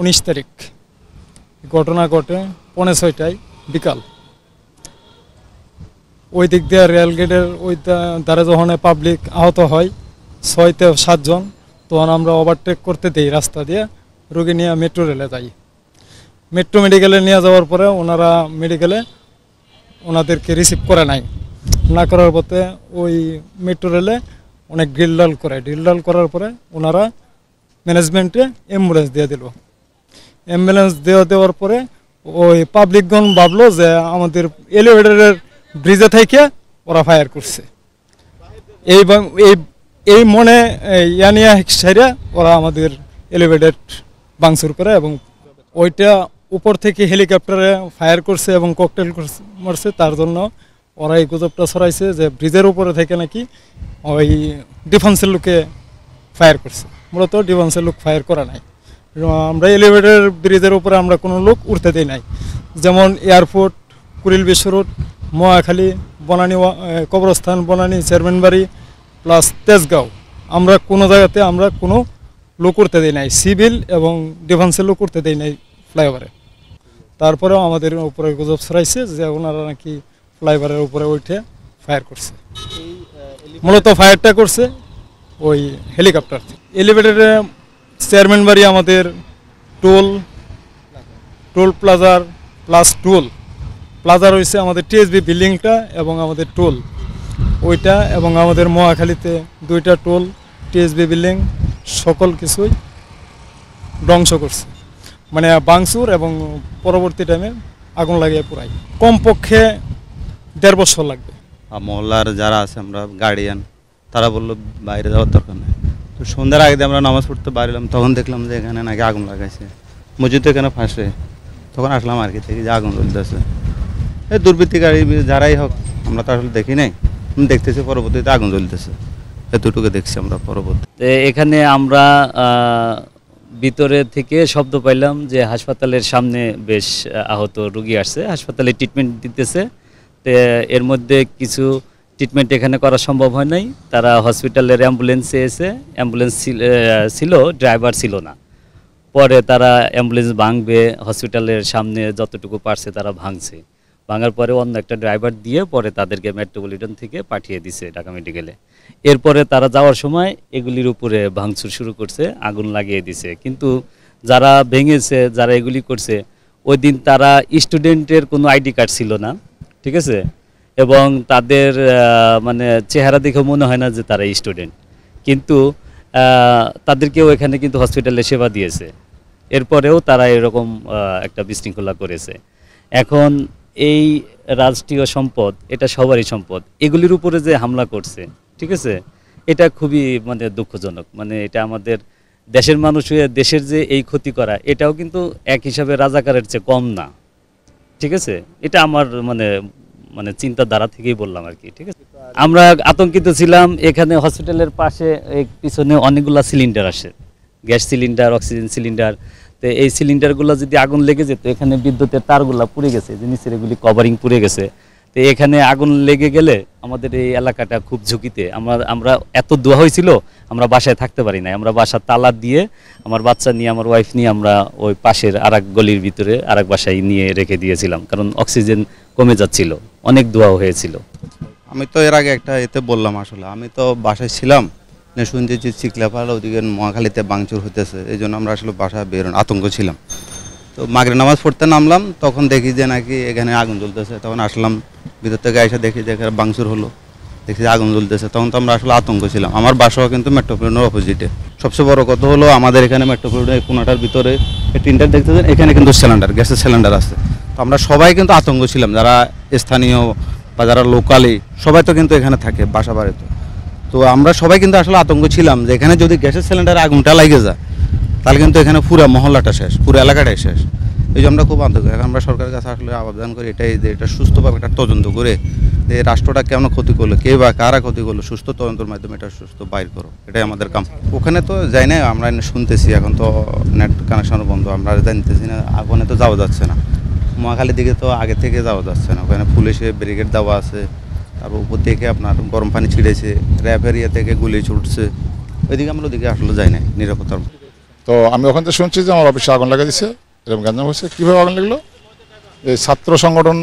উনিশ তারিখ ঘটনা ঘটে পৌনে ছয়টায় বিকাল ওই দিক দিয়ে রেলগেটের ওই দ্বারা যখন পাবলিক আহত হয় ছয়তে সাতজন তখন আমরা ওভারটেক করতে দিই রাস্তা দিয়ে রোগী নিয়ে মেট্রো রেলে যাই মেট্রো মেডিকেলে নিয়ে যাওয়ার পরে ওনারা মেডিকেলে ওনাদেরকে রিসিভ করে নাই না করার পথে ওই মেট্রো রেলে অনেক ড্রিল ডাল করে ড্রিল ডাল করার পরে ওনারা ম্যানেজমেন্টে অ্যাম্বুলেন্স দিয়ে দিল অ্যাম্বুলেন্স দেওয়া দেওয়ার পরে ওই পাবলিকগণ ভাবলো যে আমাদের এলিভেটারের ব্রিজে থেকে ওরা ফায়ার করছে এই এই এই মনে ইয়ানিয়া সাইরা ওরা আমাদের এলিভেটেড বাংসুর করে এবং ওইটা উপর থেকে হেলিকপ্টারে ফায়ার করছে এবং ককটেল মারছে তার জন্য ওরা এই গুজবটা ছড়াইছে যে ব্রিজের উপরে থেকে নাকি ওই ডিফেন্সের লোকে ফায়ার করছে মূলত ডিফেন্সের লোক ফায়ার করা নাই আমরা এলিভেটার ব্রিজের উপরে আমরা কোনো লোক উঠতে দিই নাই যেমন এয়ারপোর্ট কুড়িল বিশ্ব রোড মহাখালী বনানী কবরস্থান বনানী চেয়ারম্যান বাড়ি প্লাস তেজগাঁও আমরা কোনো জায়গাতে আমরা কোনো লোক উঠতে দিই নাই সিভিল এবং ডিফেন্সের লোক উঠতে দিই নাই ফ্লাইওভারে তারপরেও আমাদের উপরে গুজব ছড়াইছে যে ওনারা নাকি ফ্লাইওভারের উপরে উঠে ফায়ার করছে মূলত ফায়ারটা করছে ওই হেলিকপ্টার এলিভেটারে চেয়ারম্যান বাড়ি আমাদের টোল টোল প্লাজার প্লাস টোল প্লাজার হয়েছে আমাদের টিএসবি বিল্ডিংটা এবং আমাদের টোল ওইটা এবং আমাদের মহাখালীতে দুইটা টোল টিএসবি বিল্ডিং সকল কিছুই ধ্বংস করছে মানে বাংসুর এবং পরবর্তী টাইমে আগুন লাগিয়ে পুরাই কমপক্ষে দেড় বছর লাগবে মহল্লার যারা আছে আমরা গার্ডিয়ান তারা বললো বাইরে যাওয়ার দরকার নেই তো সন্ধ্যার আগে আমরা নামাজ পড়তে পারলাম তখন দেখলাম যে এখানে নাকি আগুন লাগাইছে মসজিদ এখানে ফাঁসে তখন আসলাম আর কি দেখি যে আগুন জ্বলতেছে এই দুর্বৃত্তিকারী যারাই হোক আমরা তো আসলে দেখি নাই দেখতেছি পরবর্তীতে আগুন জ্বলতেছে এতটুকু দেখছি আমরা পরবর্তী এখানে আমরা ভিতরে থেকে শব্দ পাইলাম যে হাসপাতালের সামনে বেশ আহত রুগী আসছে হাসপাতালে ট্রিটমেন্ট দিতেছে এর মধ্যে কিছু ট্রিটমেন্ট এখানে করা সম্ভব হয় নাই তারা হসপিটালের অ্যাম্বুলেন্সে এসে অ্যাম্বুলেন্স ছিল ড্রাইভার ছিল না পরে তারা অ্যাম্বুলেন্স ভাঙবে হসপিটালের সামনে যতটুকু পারছে তারা ভাঙছে ভাঙার পরে অন্য একটা ড্রাইভার দিয়ে পরে তাদেরকে মেট্রোপলিটন থেকে পাঠিয়ে দিছে ঢাকা মেডিকেলে এরপরে তারা যাওয়ার সময় এগুলির উপরে ভাঙচুর শুরু করছে আগুন লাগিয়ে দিছে কিন্তু যারা ভেঙেছে যারা এগুলি করছে ওই দিন তারা স্টুডেন্টের কোনো আইডি কার্ড ছিল না ঠিক আছে এবং তাদের মানে চেহারা দেখে মনে হয় না যে তারা স্টুডেন্ট কিন্তু তাদেরকেও এখানে কিন্তু হসপিটালে সেবা দিয়েছে এরপরেও তারা এরকম একটা বিশৃঙ্খলা করেছে এখন এই রাষ্ট্রীয় সম্পদ এটা সবারই সম্পদ এগুলির উপরে যে হামলা করছে ঠিক আছে এটা খুবই মানে দুঃখজনক মানে এটা আমাদের দেশের মানুষ হয়ে দেশের যে এই ক্ষতি করা এটাও কিন্তু এক হিসাবে রাজাকারের চেয়ে কম না ঠিক আছে এটা আমার মানে মানে চিন্তাধারা থেকেই বললাম আর কি ঠিক আছে আমরা আতঙ্কিত ছিলাম এখানে হসপিটালের পাশে পিছনে অনেকগুলো সিলিন্ডার আসে গ্যাস সিলিন্ডার অক্সিজেন সিলিন্ডার তো এই সিলিন্ডারগুলো যদি আগুন লেগে যেত এখানে বিদ্যুতের তারগুলো পুড়ে গেছে যে নিচের এগুলি কভারিং পুড়ে গেছে তো এখানে আগুন লেগে গেলে আমাদের এই এলাকাটা খুব ঝুঁকিতে আমরা আমরা এত দোয়া হয়েছিল আমরা বাসায় থাকতে পারি না আমরা বাসা তালা দিয়ে আমার বাচ্চা নিয়ে আমার ওয়াইফ নিয়ে আমরা ওই পাশের আর গলির ভিতরে আর বাসায় নিয়ে রেখে দিয়েছিলাম কারণ অক্সিজেন কমে যাচ্ছিল অনেক দোয়া হয়েছিল আমি তো এর আগে একটা এতে বললাম আসলে আমি তো বাসায় ছিলাম যে চিকলাপাল ওদিকে মহাখালীতে বাংচুর হতেছে এই জন্য আমরা আসলে বাসায় বেরোন আতঙ্ক ছিলাম তো মাগরে নামাজ পড়তে নামলাম তখন দেখি যে নাকি এখানে আগুন জ্বলতেছে তখন আসলাম ভিতর থেকে এসে দেখি যে এখানে বাংসুর হলো দেখি যে আগুন জ্বলতেছে তখন তো আমরা আসলে আতঙ্ক ছিলাম আমার বাসাও কিন্তু মেট্রোপলিটনের অপোজিটে সবচেয়ে বড় কথা হলো আমাদের এখানে মেট্রোপলিটনের কোনাটার ভিতরে টিনটা দেখতেছেন এখানে কিন্তু সিলিন্ডার গ্যাসের সিলিন্ডার আছে তো আমরা সবাই কিন্তু আতঙ্ক ছিলাম যারা স্থানীয় বা যারা লোকালি সবাই তো কিন্তু এখানে থাকে বাসা বাড়িতে তো আমরা সবাই কিন্তু আসলে আতঙ্ক ছিলাম যে এখানে যদি গ্যাসের সিলিন্ডারে আগুনটা লাগে যায় তাহলে কিন্তু এখানে পুরো মহল্লাটা শেষ পুরো এলাকাটাই শেষ এই যে আমরা খুব আন্তরিক এখন আমরা সরকারের কাছে আসলে আবেদন করি এটাই যে এটা সুস্থভাবে একটা তদন্ত করে যে রাষ্ট্রটা কেন ক্ষতি করলো কে বা কারা ক্ষতি করলো সুস্থ তদন্তর মাধ্যমে এটা সুস্থ বাইর করো এটাই আমাদের কাম ওখানে তো যাই না আমরা শুনতেছি এখন তো নেট কানেকশন বন্ধ আমরা জানতেছি না ওখানে তো যাওয়া যাচ্ছে না মহাখালীর দিকে তো আগে থেকে যাওয়া যাচ্ছে না ওখানে পুলিশে ব্যারিকেড দেওয়া আছে তারপর উপর থেকে আপনার গরম পানি ছিঁড়েছে র্যাপ এরিয়া থেকে গুলি ছুটছে ওইদিকে আমরা ওদিকে আসলে যাই নাই নিরাপত্তার তো আমি ওখান থেকে শুনছি যে আমার অফিসে আগুন লাগা দিছে এরকম গ্যাঞ্জাম হয়েছে কীভাবে আগুন লাগলো এই ছাত্র সংগঠন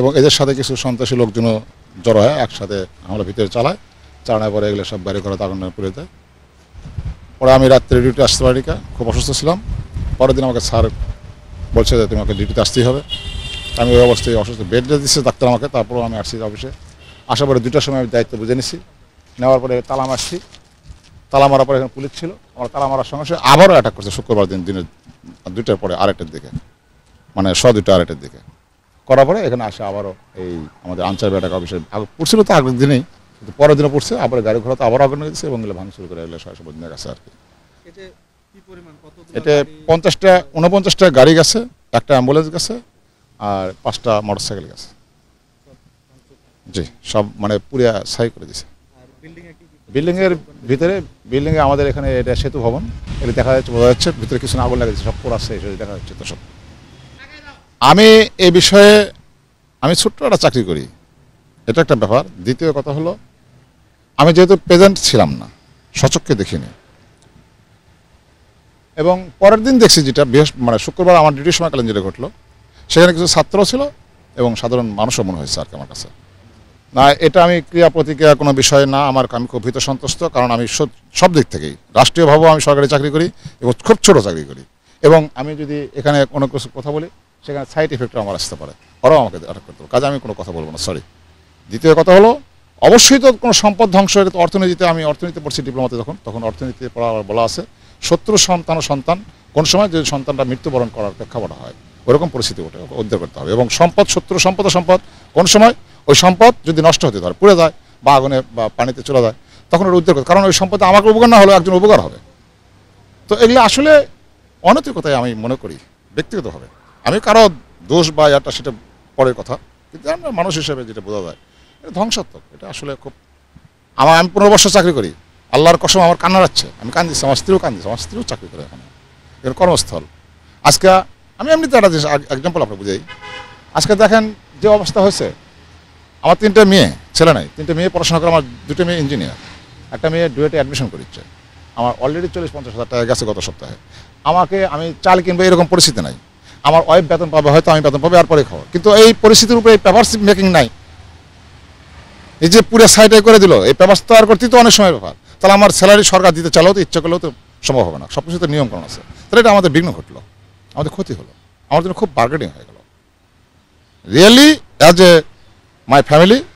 এবং এদের সাথে কিছু সন্ত্রাসী লোকজনও জড়ো হয় একসাথে আমরা ভিতরে চালায় চালানোর পরে এগুলো সব বাইরে ঘরে আগুন পুড়ে দেয় পরে আমি রাত্রে ডিউটি আসতে পারি না খুব অসুস্থ ছিলাম পরের দিন আমাকে স্যার বলছে যে তোমাকে ডিউটিতে আসতেই হবে আমি ওই অবস্থায় অসুস্থ বেড দিচ্ছে ডাক্তার আমাকে তারপরও আমি আসছি অফিসে আসার পরে দুটার সময় আমি দায়িত্ব বুঝে নিছি নেওয়ার পরে তালাম আসছি তালা পরে এখানে পুলিশ ছিল আমার তালা মারার সঙ্গে সঙ্গে আবারও অ্যাটাক করছে শুক্রবার দিন দিনের দুইটার পরে আরেকটার দিকে মানে স দুইটা আরেকটার দিকে করার পরে এখানে আসে আবারও এই আমাদের আনসার ব্যাটাক অফিসে আগে পড়ছিল তো আগের দিনেই কিন্তু পরের দিনে পড়ছে আবার গাড়ি ঘোড়া তো আবার আগুন গেছে এবং এগুলো ভাঙ শুরু করে এগুলো সরাসরি দিনের কাছে আর কি এটা পঞ্চাশটা উনপঞ্চাশটা গাড়ি গেছে একটা অ্যাম্বুলেন্স গেছে আর পাঁচটা মোটরসাইকেল গেছে জি সব মানে পুরিয়া সাই করে দিছে বিল্ডিংয়ের ভিতরে বিল্ডিংয়ে আমাদের এখানে এটা সেতু ভবন এটা দেখা যাচ্ছে বোঝা যাচ্ছে ভিতরে কিছু আগুন লাগে সব পোড়া আছে দেখা যাচ্ছে তো সব আমি এই বিষয়ে আমি ছোট্ট একটা চাকরি করি এটা একটা ব্যাপার দ্বিতীয় কথা হলো আমি যেহেতু প্রেজেন্ট ছিলাম না সচককে দেখিনি এবং পরের দিন দেখছি যেটা বৃহস্প মানে শুক্রবার আমার ডিউটির সময়কালীন যেটা ঘটলো সেখানে কিছু ছাত্র ছিল এবং সাধারণ মানুষও মনে হয়েছে আর কি আমার কাছে না এটা আমি ক্রিয়া প্রতিক্রিয়া কোনো বিষয় না আমার আমি খুব ভীত সন্তুষ্ট কারণ আমি সব দিক থেকেই রাষ্ট্রীয়ভাবেও আমি সরকারি চাকরি করি এবং খুব ছোট চাকরি করি এবং আমি যদি এখানে কোনো কিছু কথা বলি সেখানে সাইড এফেক্টও আমার আসতে পারে ওরাও আমাকে আটক করতে পারে কাজে আমি কোনো কথা বলবো না সরি দ্বিতীয় কথা হলো অবশ্যই তো কোনো সম্পদ ধ্বংস হয়ে তো অর্থনীতিতে আমি অর্থনীতি পড়ছি ডিপ্লোমাতে যখন তখন অর্থনীতিতে পড়া বলা আছে শত্রু সন্তান ও সন্তান কোন সময় যদি সন্তানটা মৃত্যুবরণ করার প্রেক্ষাপট হয় ওরকম পরিস্থিতি ওঠে উদ্ধার করতে হবে এবং সম্পদ শত্রু সম্পদ সম্পদ কোন সময় ওই সম্পদ যদি নষ্ট হতে ধরে পুড়ে যায় বা আগুনে বা পানিতে চলে যায় তখন ওটা উদ্ধার করে কারণ ওই সম্পদ আমাকে উপকার না হলেও একজন উপকার হবে তো এগুলো আসলে অনৈতিকতায় আমি মনে করি ব্যক্তিগতভাবে আমি কারো দোষ বা এটা সেটা পরের কথা কিন্তু আমরা মানুষ হিসেবে যেটা বোঝা যায় এটা ধ্বংসাত্মক এটা আসলে খুব আমার আমি পনেরো বছর চাকরি করি আল্লাহর কসম আমার কান্না রাখছে আমি কান্দিছি আমার স্ত্রীও কান্দিছে আমার স্ত্রীও চাকরি করে এখানে এর কর্মস্থল আজকে আমি এমনিতে একটা জিনিস এক্সাম্পল আপনার বুঝাই আজকে দেখেন যে অবস্থা হয়েছে আমার তিনটা মেয়ে ছেলে নাই তিনটা মেয়ে পড়াশোনা করে আমার দুটো মেয়ে ইঞ্জিনিয়ার একটা মেয়ে ডুয়েটে অ্যাডমিশন করিচ্ছে আমার অলরেডি চল্লিশ পঞ্চাশ হাজার টাকা গেছে গত সপ্তাহে আমাকে আমি চাল কিনবো এরকম পরিস্থিতি নাই আমার ওয়েব বেতন পাবে হয়তো আমি বেতন পাবো আর পরে কিন্তু এই পরিস্থিতির উপরে এই পেপার্স মেকিং নাই এই যে পুরো সাইডে করে দিল এই পেপার্স তো আর করতেই তো অনেক সময় ব্যাপার তাহলে আমার স্যালারি সরকার দিতে চালাও তো ইচ্ছা করলেও তো সম্ভব হবে না সব কিছু তো নিয়ম কারণ আছে তাহলে এটা আমাদের বিঘ্ন ঘটলো আমাদের ক্ষতি হলো আমার জন্য খুব বার্গেনিং হয়ে গেল really as a my family